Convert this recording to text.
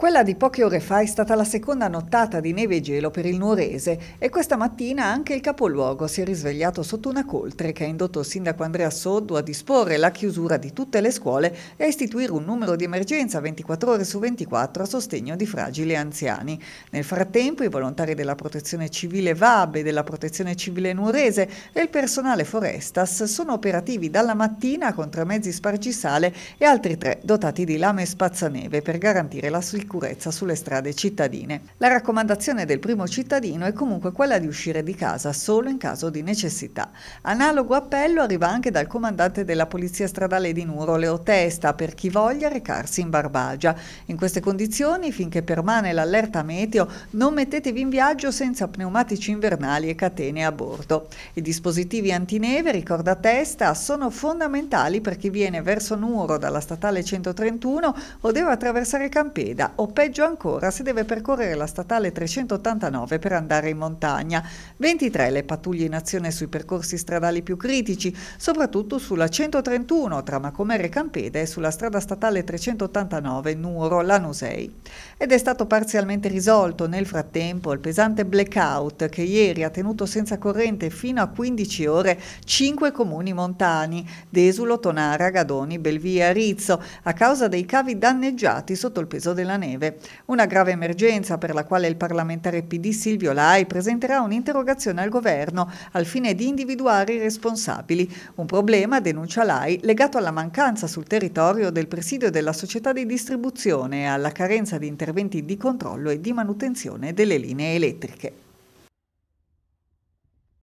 Quella di poche ore fa è stata la seconda nottata di neve e gelo per il Nuorese e questa mattina anche il capoluogo si è risvegliato sotto una coltre che ha indotto il sindaco Andrea Soddu a disporre la chiusura di tutte le scuole e a istituire un numero di emergenza 24 ore su 24 a sostegno di fragili anziani. Nel frattempo i volontari della Protezione Civile VAB e della Protezione Civile Nuorese e il personale Forestas sono operativi dalla mattina con tre mezzi spargisale e altri tre dotati di lame e spazzaneve per garantire la sicurezza sicurezza sulle strade cittadine. La raccomandazione del primo cittadino è comunque quella di uscire di casa solo in caso di necessità. Analogo appello arriva anche dal comandante della Polizia Stradale di Nuro, Leo Testa, per chi voglia recarsi in Barbagia. In queste condizioni, finché permane l'allerta meteo, non mettetevi in viaggio senza pneumatici invernali e catene a bordo. I dispositivi antineve, ricorda Testa, sono fondamentali per chi viene verso Nuoro dalla statale 131 o deve attraversare Campeda o peggio ancora se deve percorrere la statale 389 per andare in montagna. 23 le pattuglie in azione sui percorsi stradali più critici, soprattutto sulla 131 tra Macomere e Campede e sulla strada statale 389 Nuoro-Lanusei. Ed è stato parzialmente risolto nel frattempo il pesante blackout che ieri ha tenuto senza corrente fino a 15 ore 5 comuni montani, Desulo, Tonara, Gadoni, Belvia e Rizzo, a causa dei cavi danneggiati sotto il peso della neve neve, una grave emergenza per la quale il parlamentare PD Silvio Lai presenterà un'interrogazione al governo al fine di individuare i responsabili, un problema, denuncia Lai, legato alla mancanza sul territorio del presidio della società di distribuzione e alla carenza di interventi di controllo e di manutenzione delle linee elettriche.